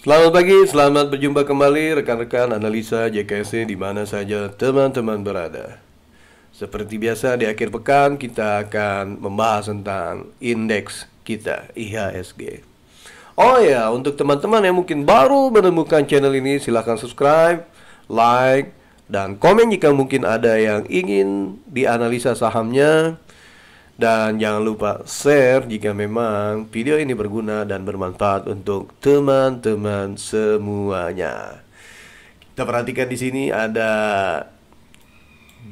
Selamat pagi, selamat berjumpa kembali rekan-rekan analisa JKS di mana saja teman-teman berada. Seperti biasa di akhir pekan kita akan membahas tentang indeks kita IHSG. Oh ya, untuk teman-teman yang mungkin baru menemukan channel ini silahkan subscribe, like, dan komen jika mungkin ada yang ingin dianalisa sahamnya dan jangan lupa share jika memang video ini berguna dan bermanfaat untuk teman-teman semuanya. Kita perhatikan di sini ada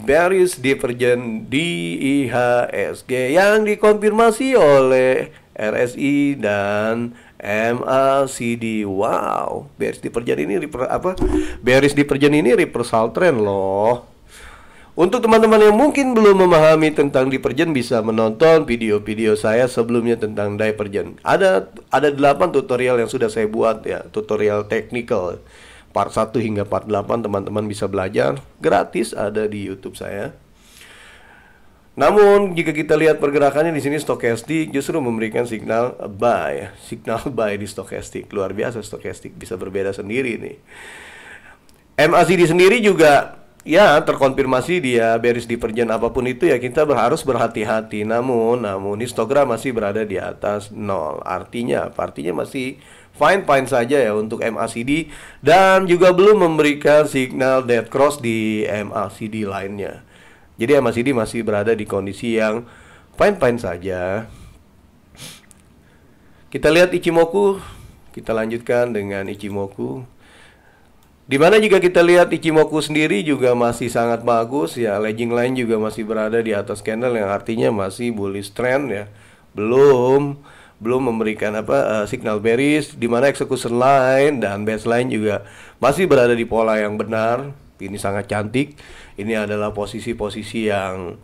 various divergent IHSG yang dikonfirmasi oleh RSI dan MACD. Wow, bearish divergent ini apa? Bearish divergent ini reversal trend loh. Untuk teman-teman yang mungkin belum memahami tentang diperjen bisa menonton video-video saya sebelumnya tentang diperjen. Ada ada 8 tutorial yang sudah saya buat ya, tutorial technical. Part 1 hingga part 8 teman-teman bisa belajar gratis ada di YouTube saya. Namun jika kita lihat pergerakannya di sini stokastik justru memberikan signal buy, signal buy di stokastik. Luar biasa stokastik bisa berbeda sendiri nih. MACD sendiri juga ya terkonfirmasi dia beris di apapun itu ya kita harus berhati-hati. Namun, namun histogram masih berada di atas nol. Artinya, artinya masih fine-fine saja ya untuk MACD dan juga belum memberikan signal dead cross di MACD lainnya. Jadi MACD masih berada di kondisi yang fine-fine saja. Kita lihat Ichimoku, kita lanjutkan dengan Ichimoku. Di mana jika kita lihat Ichimoku sendiri juga masih sangat bagus ya Legging Line juga masih berada di atas candle yang artinya masih bullish trend ya Belum belum memberikan apa uh, signal bearish di mana execution line dan baseline juga masih berada di pola yang benar. Ini sangat cantik. Ini adalah posisi-posisi yang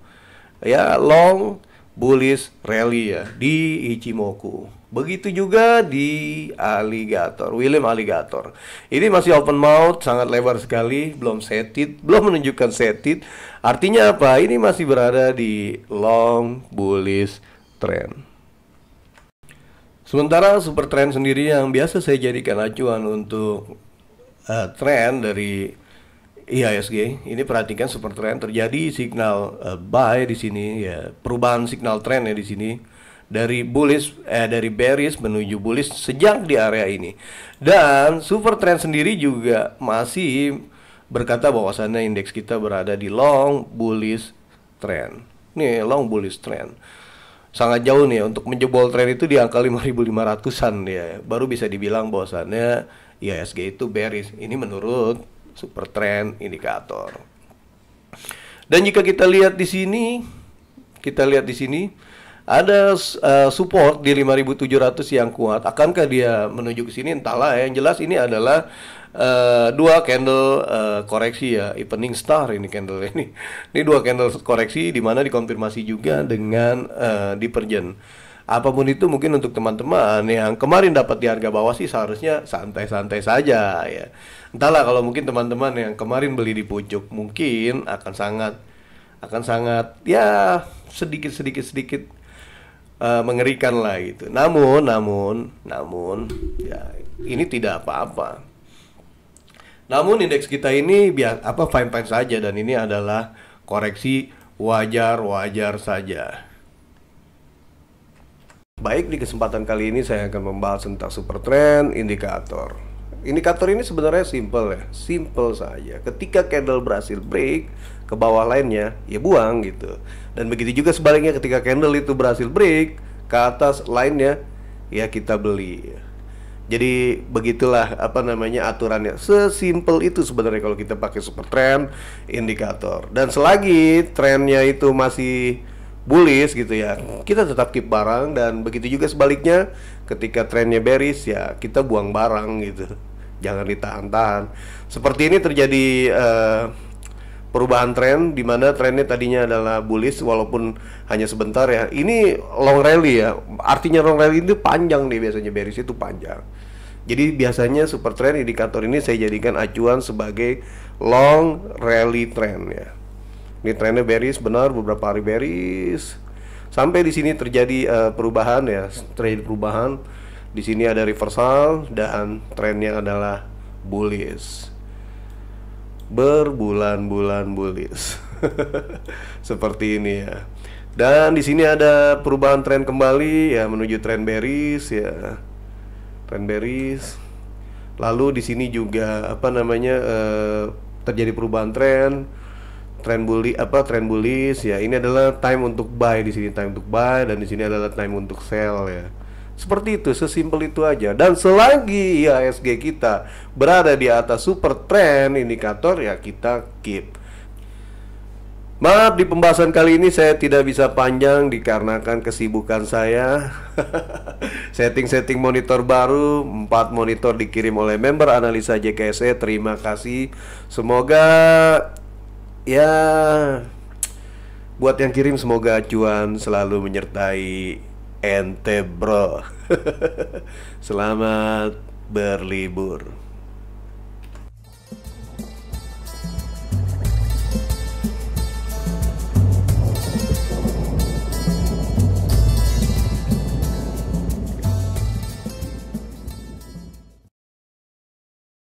ya long bullish rally ya di Ichimoku. Begitu juga di Alligator, William Alligator. Ini masih open mouth, sangat lebar sekali, belum setit, belum menunjukkan setit. Artinya apa? Ini masih berada di long bullish trend. Sementara super trend sendiri yang biasa saya jadikan acuan untuk uh, eh, trend dari IHSG iya, ini perhatikan super trend terjadi signal uh, buy di sini ya perubahan signal trend ya di sini dari bullish eh dari bearish menuju bullish sejak di area ini dan super trend sendiri juga masih berkata bahwasannya indeks kita berada di long bullish trend nih long bullish trend sangat jauh nih untuk menjebol trend itu di angka 5500-an ya baru bisa dibilang bahwasannya IHSG ya, itu bearish ini menurut super trend indikator. Dan jika kita lihat di sini, kita lihat di sini ada uh, support di 5.700 yang kuat. Akankah dia menuju ke sini? Entahlah. Ya. Yang jelas ini adalah uh, dua candle uh, koreksi ya, evening star ini candle ini. Ini dua candle koreksi di mana dikonfirmasi juga dengan uh, apapun itu mungkin untuk teman-teman yang kemarin dapat di harga bawah sih seharusnya santai-santai saja ya. Entahlah kalau mungkin teman-teman yang kemarin beli di pucuk mungkin akan sangat akan sangat ya sedikit-sedikit sedikit uh, mengerikan lah itu. Namun namun namun ya ini tidak apa-apa. Namun indeks kita ini biar apa fine-fine saja dan ini adalah koreksi wajar-wajar saja. Baik di kesempatan kali ini saya akan membahas tentang super trend indikator. Indikator ini sebenarnya simple ya, simple saja. Ketika candle berhasil break ke bawah lainnya, ya buang gitu. Dan begitu juga sebaliknya ketika candle itu berhasil break ke atas lainnya, ya kita beli. Jadi begitulah apa namanya aturannya. Sesimpel itu sebenarnya kalau kita pakai super trend indikator. Dan selagi trennya itu masih bullish gitu ya kita tetap keep barang dan begitu juga sebaliknya ketika trennya bearish ya kita buang barang gitu jangan ditahan-tahan seperti ini terjadi uh, perubahan tren di mana trennya tadinya adalah bullish walaupun hanya sebentar ya ini long rally ya artinya long rally itu panjang nih biasanya bearish itu panjang jadi biasanya super trend indikator ini saya jadikan acuan sebagai long rally trend ya ini trennya bearish benar beberapa hari bearish. Sampai di sini terjadi uh, perubahan ya, trade perubahan. Di sini ada reversal dan trennya adalah bullish. Berbulan-bulan bullish. Seperti ini ya. Dan di sini ada perubahan tren kembali ya menuju tren bearish ya. Tren bearish. Lalu di sini juga apa namanya uh, terjadi perubahan tren tren bully apa trend bullish ya ini adalah time untuk buy di sini time untuk buy dan di sini adalah time untuk sell ya seperti itu sesimpel itu aja dan selagi IHSG kita berada di atas super trend indikator ya kita keep Maaf di pembahasan kali ini saya tidak bisa panjang dikarenakan kesibukan saya Setting-setting monitor baru 4 monitor dikirim oleh member analisa JKSE Terima kasih Semoga ya buat yang kirim semoga cuan selalu menyertai ente bro. Selamat berlibur.